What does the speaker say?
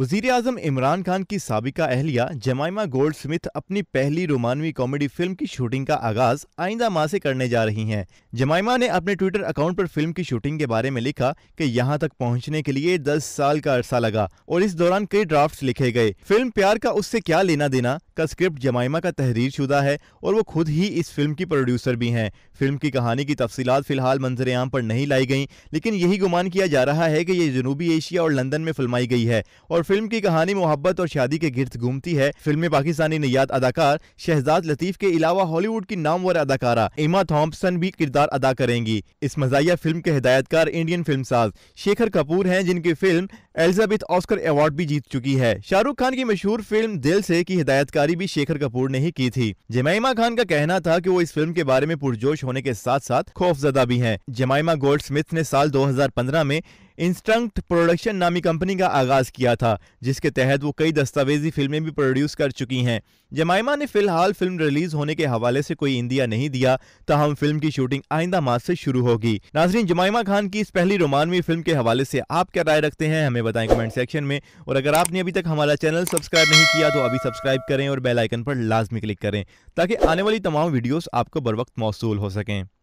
वजीर अजम इमरान खान की सबका अहलिया जमाइमा गोल्ड स्मिथ अपनी पहली रोमानवी कॉमेडी फिल्म की शूटिंग का आगाज आइंदा माह से करने जा रही हैं। जमाइमा ने अपने ट्विटर अकाउंट पर फिल्म की शूटिंग के बारे में लिखा कि यहां तक पहुंचने के लिए 10 साल का अरसा लगा और इस दौरान कई ड्राफ्ट लिखे गए फिल्म प्यार का उससे क्या लेना देना इसका स्क्रिप्ट जमाइमा का तहरीर शुदा है और वो खुद ही इस फिल्म की प्रोड्यूसर भी हैं फिल्म की कहानी की तफसीत फिलहाल मंजर आम पर नहीं लाई गई लेकिन यही गुमान किया जा रहा है कि ये जनूबी एशिया और लंदन में फिल्माई गई है और फिल्म की कहानी मोहब्बत और शादी के गिर्द घूमती है फिल्म में पाकिस्तानी नयात अदाकार शहजाद लतीफ के अलावा हॉलीवुड की नामवर अदाकारा इमा थॉम्पसन भी किरदार अदा करेंगी इस मजाया फिल्म के हिदायतकार इंडियन फिल्म साज शेखर कपूर हैं जिनकी फिल्म एलिजाबेथ ऑस्कर अवार्ड भी जीत चुकी है शाहरुख खान की मशहूर फिल्म दिल से की हिदायतकारी जिम्मेदारी भी शेखर कपूर ने ही की थी जमाइमा खान का कहना था कि वो इस फिल्म के बारे में पुरजोश होने के साथ साथ खौफजदा भी हैं जमाइमा गोल्ड स्मिथ ने साल 2015 में इंस्टंक्ट प्रोडक्शन नामी कंपनी का आगाज़ किया था जिसके तहत वो कई दस्तावेजी फिल्में भी प्रोड्यूस कर चुकी हैं जमाइमा ने फिलहाल फिल्म रिलीज़ होने के हवाले से कोई इंदिया नहीं दिया तहम फिल्म की शूटिंग आइंदा मास से शुरू होगी नाजरीन जमाइमा खान की इस पहली रोमानवी फिल्म के हवाले से आप क्या राय रखते हैं हमें बताएं कमेंट सेक्शन में और अगर आपने अभी तक हमारा चैनल सब्सक्राइब नहीं किया तो अभी सब्सक्राइब करें और बेलाइकन पर लाजमी क्लिक करें ताकि आने वाली तमाम वीडियोज़ आपको बर वक्त मौसू हो सकें